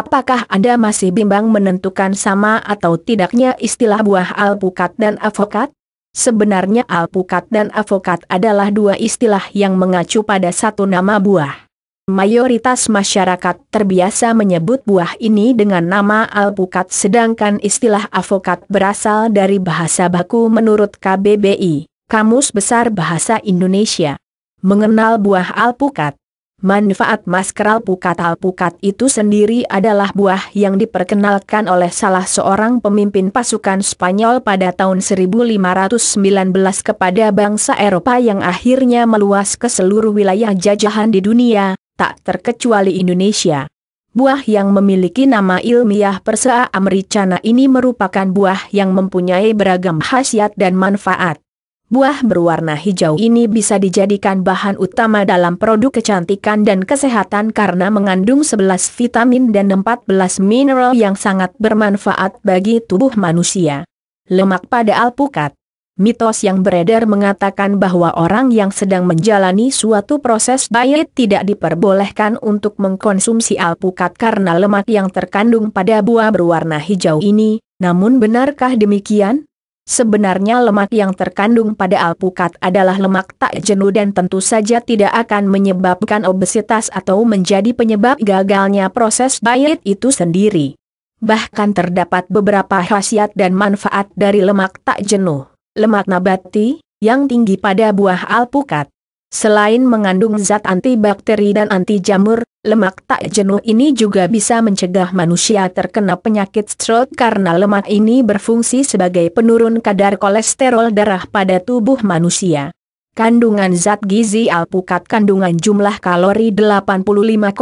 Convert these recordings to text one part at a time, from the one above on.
Apakah Anda masih bimbang menentukan sama atau tidaknya istilah buah alpukat dan avokat? Sebenarnya alpukat dan avokat adalah dua istilah yang mengacu pada satu nama buah. Mayoritas masyarakat terbiasa menyebut buah ini dengan nama alpukat sedangkan istilah avokat berasal dari bahasa baku menurut KBBI, Kamus Besar Bahasa Indonesia. Mengenal buah alpukat, Manfaat masker alpukat alpukat itu sendiri adalah buah yang diperkenalkan oleh salah seorang pemimpin pasukan Spanyol pada tahun 1519 kepada bangsa Eropa yang akhirnya meluas ke seluruh wilayah jajahan di dunia, tak terkecuali Indonesia. Buah yang memiliki nama ilmiah Persea americana ini merupakan buah yang mempunyai beragam khasiat dan manfaat. Buah berwarna hijau ini bisa dijadikan bahan utama dalam produk kecantikan dan kesehatan karena mengandung 11 vitamin dan 14 mineral yang sangat bermanfaat bagi tubuh manusia. Lemak pada alpukat Mitos yang beredar mengatakan bahwa orang yang sedang menjalani suatu proses diet tidak diperbolehkan untuk mengkonsumsi alpukat karena lemak yang terkandung pada buah berwarna hijau ini, namun benarkah demikian? Sebenarnya lemak yang terkandung pada alpukat adalah lemak tak jenuh dan tentu saja tidak akan menyebabkan obesitas atau menjadi penyebab gagalnya proses diet itu sendiri. Bahkan terdapat beberapa khasiat dan manfaat dari lemak tak jenuh, lemak nabati, yang tinggi pada buah alpukat. Selain mengandung zat antibakteri dan anti jamur, lemak tak jenuh ini juga bisa mencegah manusia terkena penyakit stroke karena lemak ini berfungsi sebagai penurun kadar kolesterol darah pada tubuh manusia. Kandungan zat gizi alpukat kandungan jumlah kalori 85,00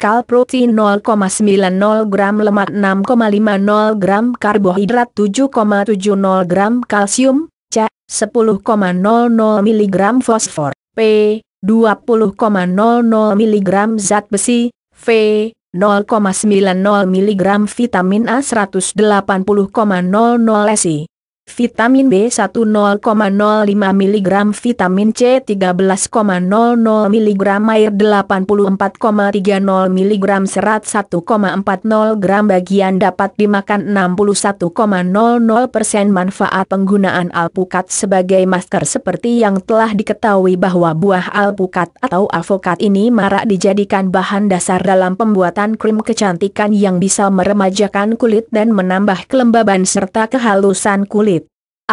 kal protein 0,90 gram lemak 6,50 gram karbohidrat 7,70 gram kalsium 10,00 mg fosfor, P 20,00 mg zat besi, V 0,90 mg vitamin A 180,00 SI, vitamin B1 0,05 mg, vitamin C 13,00 mg, air 84,30 mg, serat 1,40 gram bagian dapat dimakan 61,00 manfaat penggunaan alpukat sebagai masker seperti yang telah diketahui bahwa buah alpukat atau avokat ini marak dijadikan bahan dasar dalam pembuatan krim kecantikan yang bisa meremajakan kulit dan menambah kelembaban serta kehalusan kulit.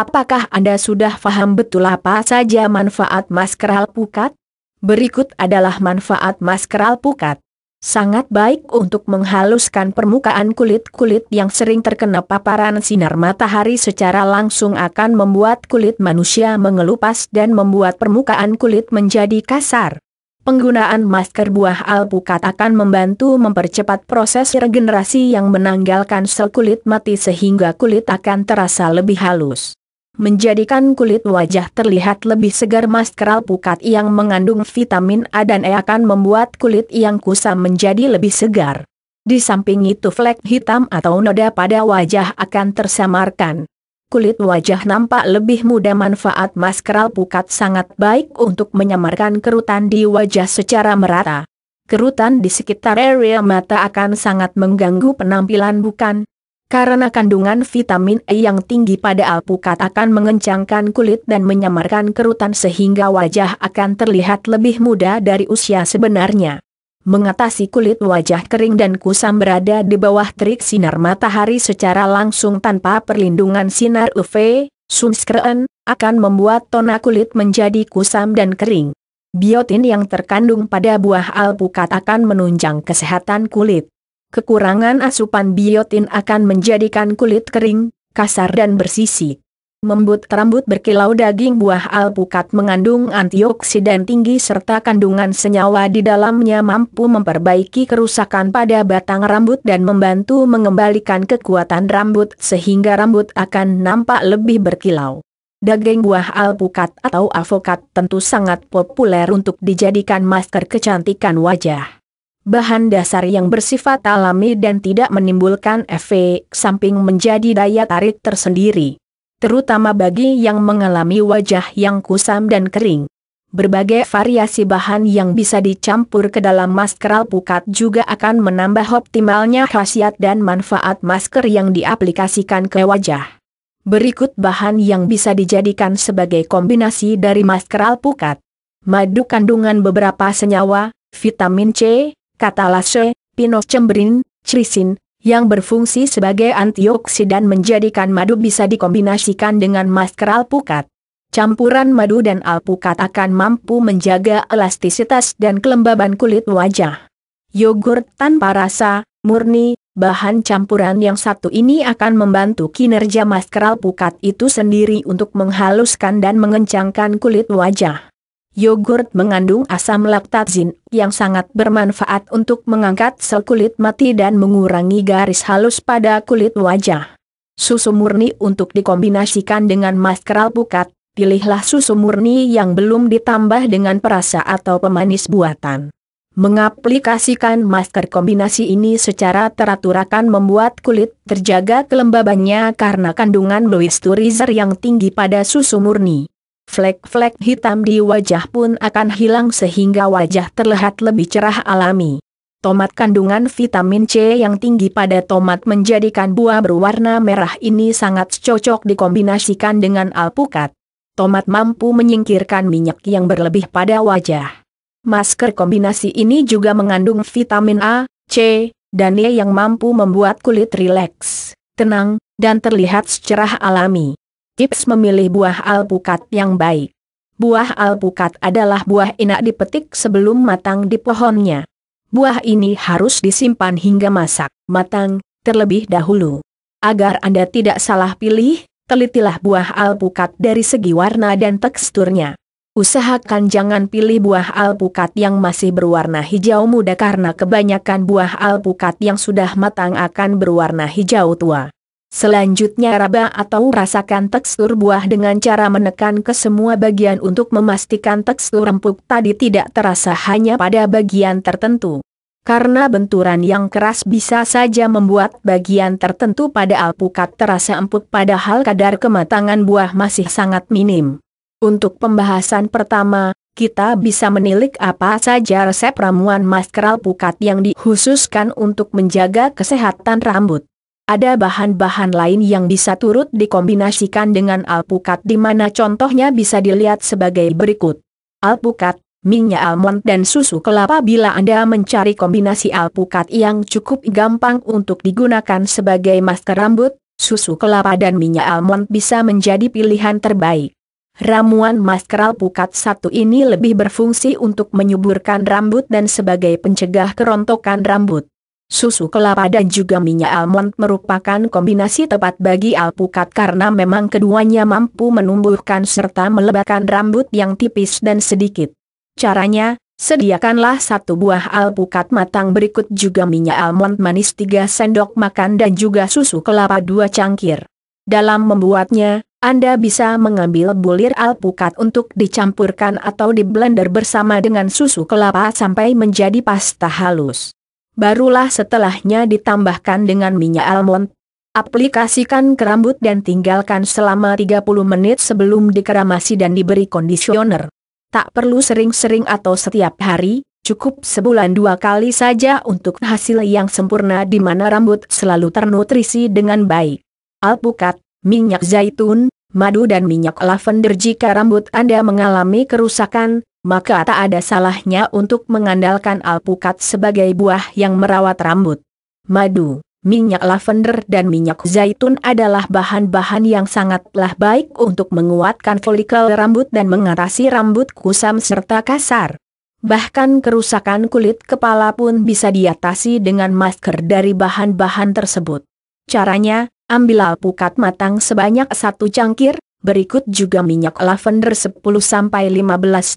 Apakah Anda sudah paham betul apa saja manfaat masker alpukat? Berikut adalah manfaat masker alpukat. Sangat baik untuk menghaluskan permukaan kulit-kulit yang sering terkena paparan sinar matahari secara langsung akan membuat kulit manusia mengelupas dan membuat permukaan kulit menjadi kasar. Penggunaan masker buah alpukat akan membantu mempercepat proses regenerasi yang menanggalkan sel kulit mati sehingga kulit akan terasa lebih halus menjadikan kulit wajah terlihat lebih segar masker alpukat yang mengandung vitamin A dan E akan membuat kulit yang kusam menjadi lebih segar. Di samping itu flek hitam atau noda pada wajah akan tersamarkan. Kulit wajah nampak lebih mudah manfaat masker alpukat sangat baik untuk menyamarkan kerutan di wajah secara merata. Kerutan di sekitar area mata akan sangat mengganggu penampilan bukan? Karena kandungan vitamin E yang tinggi pada alpukat akan mengencangkan kulit dan menyamarkan kerutan sehingga wajah akan terlihat lebih muda dari usia sebenarnya. Mengatasi kulit wajah kering dan kusam berada di bawah terik sinar matahari secara langsung tanpa perlindungan sinar UV, sunscreen, akan membuat tona kulit menjadi kusam dan kering. Biotin yang terkandung pada buah alpukat akan menunjang kesehatan kulit kekurangan asupan biotin akan menjadikan kulit kering, kasar dan bersisik. Membuat rambut berkilau daging buah alpukat mengandung antioksidan tinggi serta kandungan senyawa di dalamnya mampu memperbaiki kerusakan pada batang rambut dan membantu mengembalikan kekuatan rambut sehingga rambut akan nampak lebih berkilau. Daging buah alpukat atau avokat tentu sangat populer untuk dijadikan masker kecantikan wajah. Bahan dasar yang bersifat alami dan tidak menimbulkan efek samping menjadi daya tarik tersendiri. Terutama bagi yang mengalami wajah yang kusam dan kering. Berbagai variasi bahan yang bisa dicampur ke dalam masker alpukat juga akan menambah optimalnya khasiat dan manfaat masker yang diaplikasikan ke wajah. Berikut bahan yang bisa dijadikan sebagai kombinasi dari masker alpukat. Madu kandungan beberapa senyawa, vitamin C, kata pinos cembrin, crisin, yang berfungsi sebagai antioksidan menjadikan madu bisa dikombinasikan dengan masker alpukat. Campuran madu dan alpukat akan mampu menjaga elastisitas dan kelembaban kulit wajah. Yogurt tanpa rasa, murni, bahan campuran yang satu ini akan membantu kinerja masker alpukat itu sendiri untuk menghaluskan dan mengencangkan kulit wajah. Yogurt mengandung asam laktatzin yang sangat bermanfaat untuk mengangkat sel kulit mati dan mengurangi garis halus pada kulit wajah. Susu murni untuk dikombinasikan dengan masker alpukat, pilihlah susu murni yang belum ditambah dengan perasa atau pemanis buatan. Mengaplikasikan masker kombinasi ini secara teratur akan membuat kulit terjaga kelembabannya karena kandungan moisturizer yang tinggi pada susu murni flek-flek hitam di wajah pun akan hilang sehingga wajah terlihat lebih cerah alami. Tomat kandungan vitamin C yang tinggi pada tomat menjadikan buah berwarna merah ini sangat cocok dikombinasikan dengan alpukat. Tomat mampu menyingkirkan minyak yang berlebih pada wajah. Masker kombinasi ini juga mengandung vitamin A, C, dan E yang mampu membuat kulit rileks, tenang, dan terlihat secerah alami. Tips memilih buah alpukat yang baik. Buah alpukat adalah buah enak dipetik sebelum matang di pohonnya. Buah ini harus disimpan hingga masak, matang, terlebih dahulu. Agar Anda tidak salah pilih, telitilah buah alpukat dari segi warna dan teksturnya. Usahakan jangan pilih buah alpukat yang masih berwarna hijau muda karena kebanyakan buah alpukat yang sudah matang akan berwarna hijau tua. Selanjutnya raba atau rasakan tekstur buah dengan cara menekan ke semua bagian untuk memastikan tekstur empuk tadi tidak terasa hanya pada bagian tertentu. Karena benturan yang keras bisa saja membuat bagian tertentu pada alpukat terasa empuk padahal kadar kematangan buah masih sangat minim. Untuk pembahasan pertama, kita bisa menilik apa saja resep ramuan masker alpukat yang dikhususkan untuk menjaga kesehatan rambut ada bahan-bahan lain yang bisa turut dikombinasikan dengan alpukat di mana contohnya bisa dilihat sebagai berikut. Alpukat, minyak almond dan susu kelapa bila Anda mencari kombinasi alpukat yang cukup gampang untuk digunakan sebagai masker rambut, susu kelapa dan minyak almond bisa menjadi pilihan terbaik. Ramuan masker alpukat satu ini lebih berfungsi untuk menyuburkan rambut dan sebagai pencegah kerontokan rambut. Susu kelapa dan juga minyak almond merupakan kombinasi tepat bagi alpukat karena memang keduanya mampu menumbuhkan serta melebarkan rambut yang tipis dan sedikit. Caranya, sediakanlah satu buah alpukat matang berikut juga minyak almond manis 3 sendok makan dan juga susu kelapa 2 cangkir. Dalam membuatnya, Anda bisa mengambil bulir alpukat untuk dicampurkan atau diblender bersama dengan susu kelapa sampai menjadi pasta halus barulah setelahnya ditambahkan dengan minyak almond. Aplikasikan ke rambut dan tinggalkan selama 30 menit sebelum dikeramasi dan diberi kondisioner. Tak perlu sering-sering atau setiap hari, cukup sebulan dua kali saja untuk hasil yang sempurna di mana rambut selalu ternutrisi dengan baik. Alpukat, minyak zaitun, madu dan minyak lavender jika rambut Anda mengalami kerusakan, maka tak ada salahnya untuk mengandalkan alpukat sebagai buah yang merawat rambut. Madu, minyak lavender dan minyak zaitun adalah bahan-bahan yang sangatlah baik untuk menguatkan folikel rambut dan mengatasi rambut kusam serta kasar. Bahkan kerusakan kulit kepala pun bisa diatasi dengan masker dari bahan-bahan tersebut. Caranya, ambil alpukat matang sebanyak satu cangkir, berikut juga minyak lavender 10-15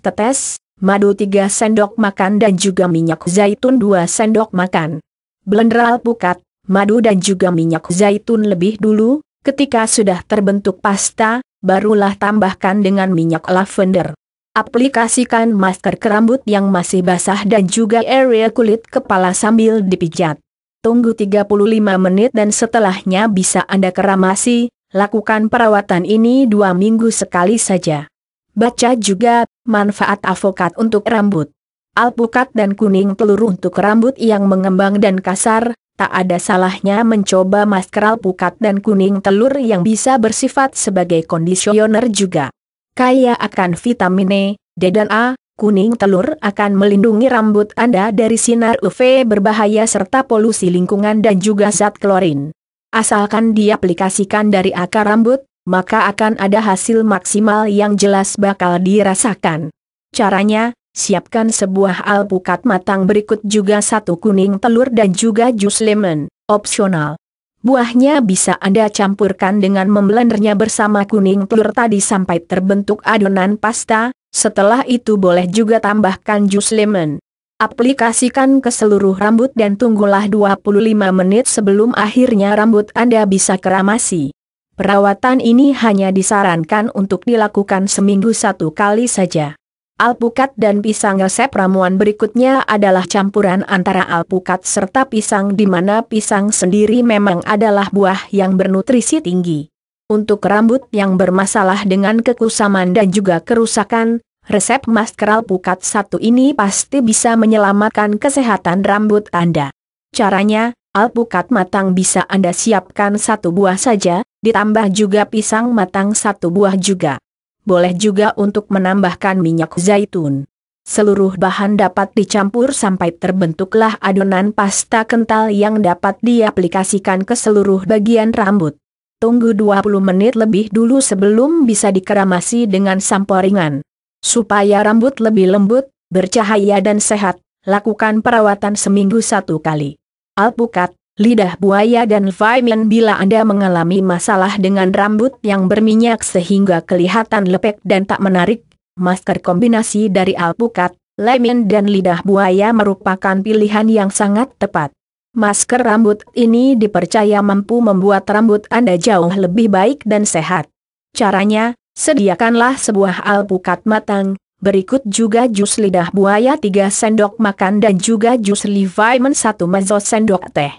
tetes, madu 3 sendok makan dan juga minyak zaitun 2 sendok makan. Blender alpukat, madu dan juga minyak zaitun lebih dulu, ketika sudah terbentuk pasta, barulah tambahkan dengan minyak lavender. Aplikasikan masker ke rambut yang masih basah dan juga area kulit kepala sambil dipijat. Tunggu 35 menit dan setelahnya bisa Anda keramasi, Lakukan perawatan ini dua minggu sekali saja. Baca juga, manfaat avokat untuk rambut. Alpukat dan kuning peluru untuk rambut yang mengembang dan kasar, tak ada salahnya mencoba masker alpukat dan kuning telur yang bisa bersifat sebagai kondisioner juga. Kaya akan vitamin E, D dan A, kuning telur akan melindungi rambut Anda dari sinar UV berbahaya serta polusi lingkungan dan juga zat klorin. Asalkan diaplikasikan dari akar rambut, maka akan ada hasil maksimal yang jelas bakal dirasakan. Caranya, siapkan sebuah alpukat matang berikut juga satu kuning telur dan juga jus lemon, opsional. Buahnya bisa Anda campurkan dengan memblendernya bersama kuning telur tadi sampai terbentuk adonan pasta, setelah itu boleh juga tambahkan jus lemon aplikasikan ke seluruh rambut dan tunggulah 25 menit sebelum akhirnya rambut Anda bisa keramasi. Perawatan ini hanya disarankan untuk dilakukan seminggu satu kali saja. Alpukat dan pisang resep ramuan berikutnya adalah campuran antara alpukat serta pisang di mana pisang sendiri memang adalah buah yang bernutrisi tinggi. Untuk rambut yang bermasalah dengan kekusaman dan juga kerusakan, Resep masker alpukat satu ini pasti bisa menyelamatkan kesehatan rambut Anda. Caranya, alpukat matang bisa Anda siapkan satu buah saja, ditambah juga pisang matang satu buah juga. Boleh juga untuk menambahkan minyak zaitun. Seluruh bahan dapat dicampur sampai terbentuklah adonan pasta kental yang dapat diaplikasikan ke seluruh bagian rambut. Tunggu 20 menit lebih dulu sebelum bisa dikeramasi dengan sampo ringan. Supaya rambut lebih lembut, bercahaya dan sehat, lakukan perawatan seminggu satu kali. Alpukat, lidah buaya dan vitamin bila Anda mengalami masalah dengan rambut yang berminyak sehingga kelihatan lepek dan tak menarik, masker kombinasi dari alpukat, lemin dan lidah buaya merupakan pilihan yang sangat tepat. Masker rambut ini dipercaya mampu membuat rambut Anda jauh lebih baik dan sehat. Caranya, Sediakanlah sebuah alpukat matang, berikut juga jus lidah buaya 3 sendok makan dan juga jus Leviman 1 mezzo sendok teh.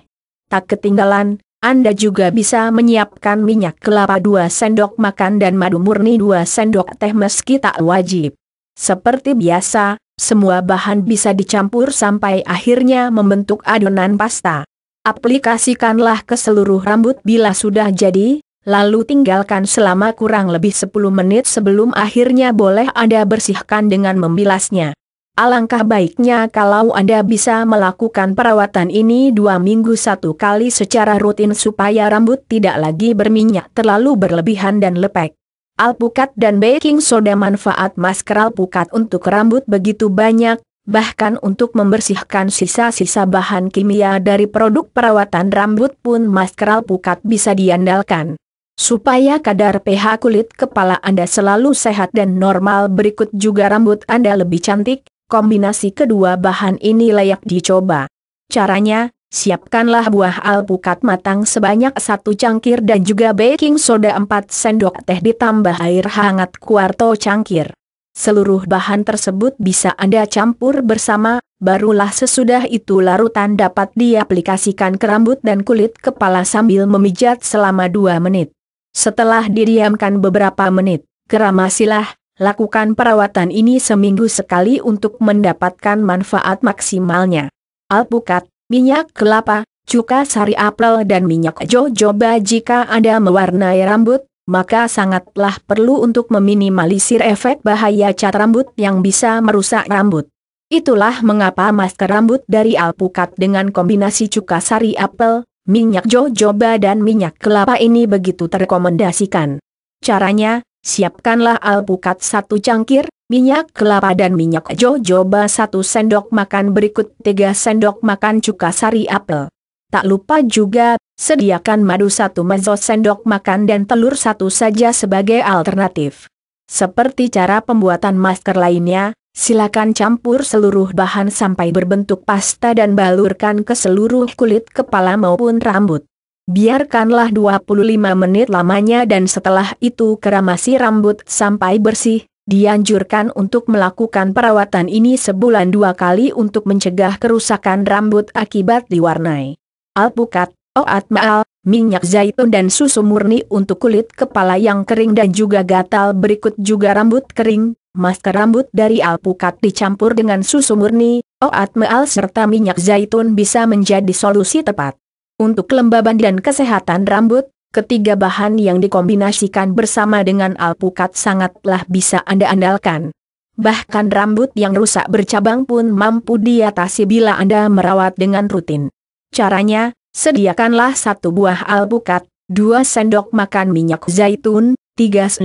Tak ketinggalan, Anda juga bisa menyiapkan minyak kelapa 2 sendok makan dan madu murni 2 sendok teh meski tak wajib. Seperti biasa, semua bahan bisa dicampur sampai akhirnya membentuk adonan pasta. Aplikasikanlah ke seluruh rambut bila sudah jadi, lalu tinggalkan selama kurang lebih 10 menit sebelum akhirnya boleh Anda bersihkan dengan membilasnya. Alangkah baiknya kalau Anda bisa melakukan perawatan ini dua minggu satu kali secara rutin supaya rambut tidak lagi berminyak terlalu berlebihan dan lepek. Alpukat dan baking soda manfaat masker alpukat untuk rambut begitu banyak, bahkan untuk membersihkan sisa-sisa bahan kimia dari produk perawatan rambut pun masker alpukat bisa diandalkan. Supaya kadar pH kulit kepala Anda selalu sehat dan normal berikut juga rambut Anda lebih cantik, kombinasi kedua bahan ini layak dicoba. Caranya, siapkanlah buah alpukat matang sebanyak satu cangkir dan juga baking soda 4 sendok teh ditambah air hangat kuarto cangkir. Seluruh bahan tersebut bisa Anda campur bersama, barulah sesudah itu larutan dapat diaplikasikan ke rambut dan kulit kepala sambil memijat selama 2 menit. Setelah didiamkan beberapa menit, keramasilah, lakukan perawatan ini seminggu sekali untuk mendapatkan manfaat maksimalnya. Alpukat, minyak kelapa, cuka sari apel dan minyak jojoba jika Anda mewarnai rambut, maka sangatlah perlu untuk meminimalisir efek bahaya cat rambut yang bisa merusak rambut. Itulah mengapa masker rambut dari alpukat dengan kombinasi cuka sari apel, Minyak jojoba dan minyak kelapa ini begitu terkomendasikan. Caranya, siapkanlah alpukat satu cangkir, minyak kelapa dan minyak jojoba satu sendok makan berikut tiga sendok makan cuka sari apel. Tak lupa juga, sediakan madu satu mezzo sendok makan dan telur satu saja sebagai alternatif. Seperti cara pembuatan masker lainnya, Silakan campur seluruh bahan sampai berbentuk pasta dan balurkan ke seluruh kulit kepala maupun rambut. Biarkanlah 25 menit lamanya dan setelah itu keramasi rambut sampai bersih. Dianjurkan untuk melakukan perawatan ini sebulan dua kali untuk mencegah kerusakan rambut akibat diwarnai alpukat, oat maal, minyak zaitun dan susu murni untuk kulit kepala yang kering dan juga gatal berikut juga rambut kering, masker rambut dari alpukat dicampur dengan susu murni, oat meal serta minyak zaitun bisa menjadi solusi tepat. Untuk kelembaban dan kesehatan rambut, ketiga bahan yang dikombinasikan bersama dengan alpukat sangatlah bisa Anda andalkan. Bahkan rambut yang rusak bercabang pun mampu diatasi bila Anda merawat dengan rutin. Caranya, sediakanlah satu buah alpukat, dua sendok makan minyak zaitun, 3-4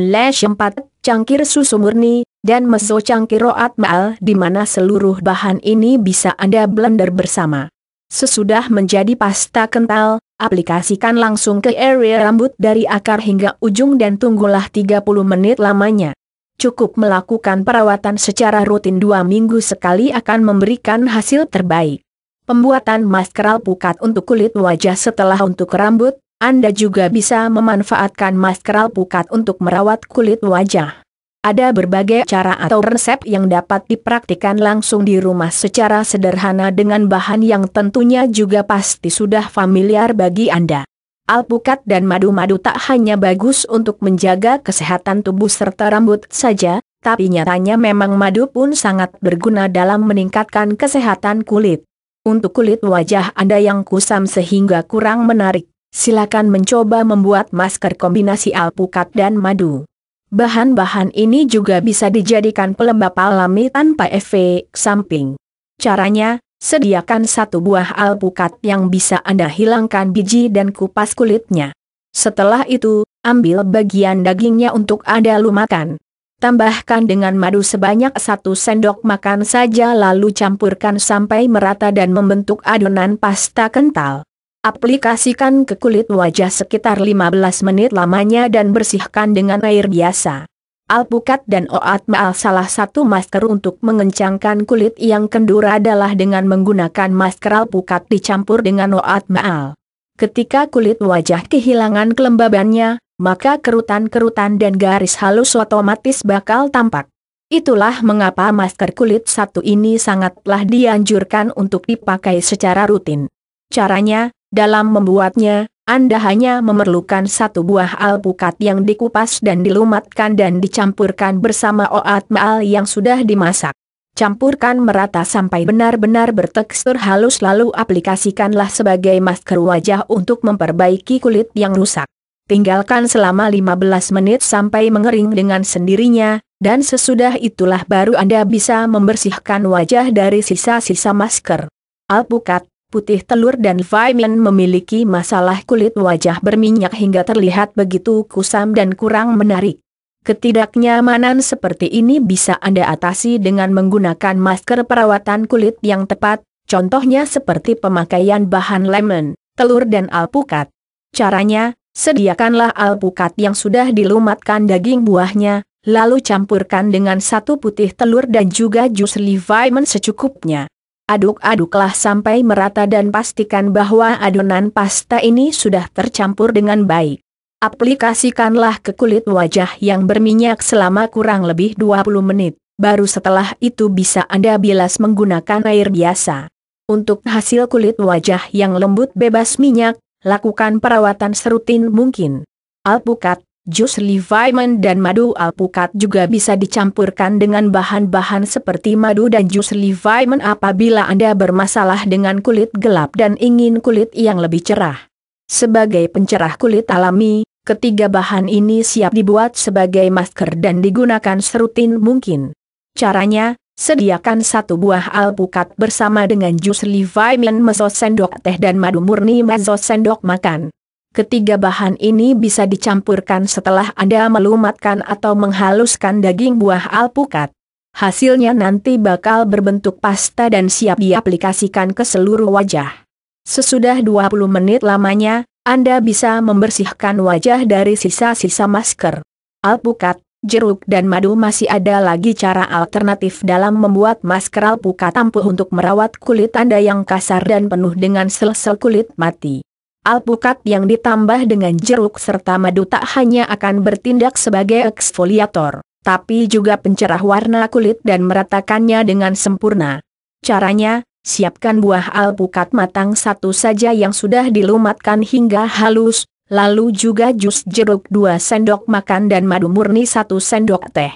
cangkir susu murni, dan meso cangkir roat maal di mana seluruh bahan ini bisa Anda blender bersama. Sesudah menjadi pasta kental, aplikasikan langsung ke area rambut dari akar hingga ujung dan tunggulah 30 menit lamanya. Cukup melakukan perawatan secara rutin dua minggu sekali akan memberikan hasil terbaik. Pembuatan masker alpukat untuk kulit wajah setelah untuk rambut, anda juga bisa memanfaatkan masker alpukat untuk merawat kulit wajah. Ada berbagai cara atau resep yang dapat dipraktikkan langsung di rumah secara sederhana dengan bahan yang tentunya juga pasti sudah familiar bagi Anda. Alpukat dan madu-madu tak hanya bagus untuk menjaga kesehatan tubuh serta rambut saja, tapi nyatanya memang madu pun sangat berguna dalam meningkatkan kesehatan kulit. Untuk kulit wajah Anda yang kusam sehingga kurang menarik, Silakan mencoba membuat masker kombinasi alpukat dan madu. Bahan-bahan ini juga bisa dijadikan pelembab alami tanpa efek samping. Caranya, sediakan satu buah alpukat yang bisa Anda hilangkan biji dan kupas kulitnya. Setelah itu, ambil bagian dagingnya untuk Anda lumakan. Tambahkan dengan madu sebanyak satu sendok makan saja lalu campurkan sampai merata dan membentuk adonan pasta kental. Aplikasikan ke kulit wajah sekitar 15 menit lamanya dan bersihkan dengan air biasa. Alpukat dan oat maal salah satu masker untuk mengencangkan kulit yang kendur adalah dengan menggunakan masker alpukat dicampur dengan oat maal. Ketika kulit wajah kehilangan kelembabannya, maka kerutan-kerutan dan garis halus otomatis bakal tampak. Itulah mengapa masker kulit satu ini sangatlah dianjurkan untuk dipakai secara rutin. Caranya, dalam membuatnya, Anda hanya memerlukan satu buah alpukat yang dikupas dan dilumatkan dan dicampurkan bersama oat maal yang sudah dimasak. Campurkan merata sampai benar-benar bertekstur halus lalu aplikasikanlah sebagai masker wajah untuk memperbaiki kulit yang rusak. Tinggalkan selama 15 menit sampai mengering dengan sendirinya, dan sesudah itulah baru Anda bisa membersihkan wajah dari sisa-sisa masker. Alpukat putih telur dan vitamin memiliki masalah kulit wajah berminyak hingga terlihat begitu kusam dan kurang menarik. Ketidaknyamanan seperti ini bisa Anda atasi dengan menggunakan masker perawatan kulit yang tepat, contohnya seperti pemakaian bahan lemon, telur dan alpukat. Caranya, sediakanlah alpukat yang sudah dilumatkan daging buahnya, lalu campurkan dengan satu putih telur dan juga jus livimen secukupnya aduk-aduklah sampai merata dan pastikan bahwa adonan pasta ini sudah tercampur dengan baik. Aplikasikanlah ke kulit wajah yang berminyak selama kurang lebih 20 menit, baru setelah itu bisa Anda bilas menggunakan air biasa. Untuk hasil kulit wajah yang lembut bebas minyak, lakukan perawatan serutin mungkin. Alpukat, Jus Leviman dan madu alpukat juga bisa dicampurkan dengan bahan-bahan seperti madu dan jus Leviman apabila Anda bermasalah dengan kulit gelap dan ingin kulit yang lebih cerah. Sebagai pencerah kulit alami, ketiga bahan ini siap dibuat sebagai masker dan digunakan serutin mungkin. Caranya, sediakan satu buah alpukat bersama dengan jus Leviman meso sendok teh dan madu murni meso sendok makan. Ketiga bahan ini bisa dicampurkan setelah Anda melumatkan atau menghaluskan daging buah alpukat. Hasilnya nanti bakal berbentuk pasta dan siap diaplikasikan ke seluruh wajah. Sesudah 20 menit lamanya, Anda bisa membersihkan wajah dari sisa-sisa masker. Alpukat, jeruk dan madu masih ada lagi cara alternatif dalam membuat masker alpukat ampuh untuk merawat kulit Anda yang kasar dan penuh dengan sel-sel kulit mati. Alpukat yang ditambah dengan jeruk serta madu tak hanya akan bertindak sebagai eksfoliator, tapi juga pencerah warna kulit dan meratakannya dengan sempurna. Caranya, siapkan buah alpukat matang satu saja yang sudah dilumatkan hingga halus, lalu juga jus jeruk 2 sendok makan dan madu murni 1 sendok teh.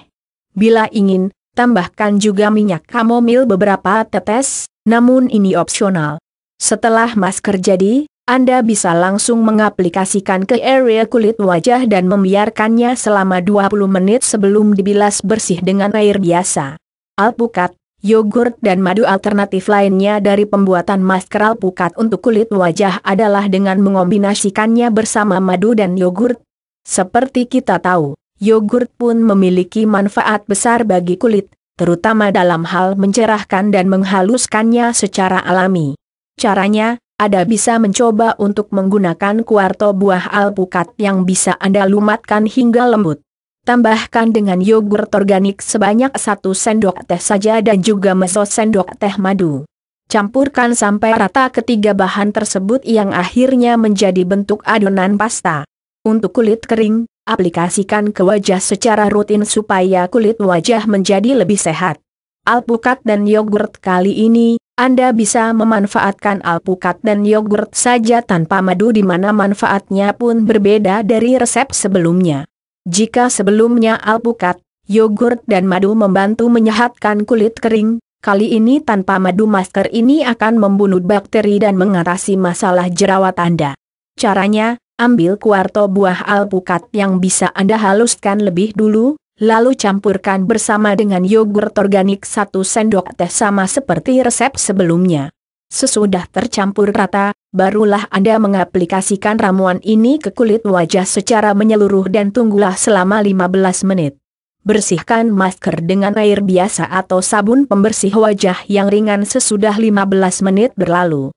Bila ingin, tambahkan juga minyak kamomil beberapa tetes, namun ini opsional. Setelah masker jadi, anda bisa langsung mengaplikasikan ke area kulit wajah dan membiarkannya selama 20 menit sebelum dibilas bersih dengan air biasa. Alpukat, yogurt dan madu alternatif lainnya dari pembuatan masker alpukat untuk kulit wajah adalah dengan mengombinasikannya bersama madu dan yogurt. Seperti kita tahu, yogurt pun memiliki manfaat besar bagi kulit, terutama dalam hal mencerahkan dan menghaluskannya secara alami. Caranya, ada bisa mencoba untuk menggunakan kuarto buah alpukat yang bisa Anda lumatkan hingga lembut. Tambahkan dengan yogurt organik sebanyak 1 sendok teh saja dan juga meso sendok teh madu. Campurkan sampai rata ketiga bahan tersebut yang akhirnya menjadi bentuk adonan pasta. Untuk kulit kering, aplikasikan ke wajah secara rutin supaya kulit wajah menjadi lebih sehat. Alpukat dan yogurt kali ini anda bisa memanfaatkan alpukat dan yogurt saja tanpa madu di mana manfaatnya pun berbeda dari resep sebelumnya. Jika sebelumnya alpukat, yogurt dan madu membantu menyehatkan kulit kering, kali ini tanpa madu masker ini akan membunuh bakteri dan mengatasi masalah jerawat Anda. Caranya, ambil kuarto buah alpukat yang bisa Anda haluskan lebih dulu, lalu campurkan bersama dengan yogurt organik satu sendok teh sama seperti resep sebelumnya. Sesudah tercampur rata, barulah Anda mengaplikasikan ramuan ini ke kulit wajah secara menyeluruh dan tunggulah selama 15 menit. Bersihkan masker dengan air biasa atau sabun pembersih wajah yang ringan sesudah 15 menit berlalu.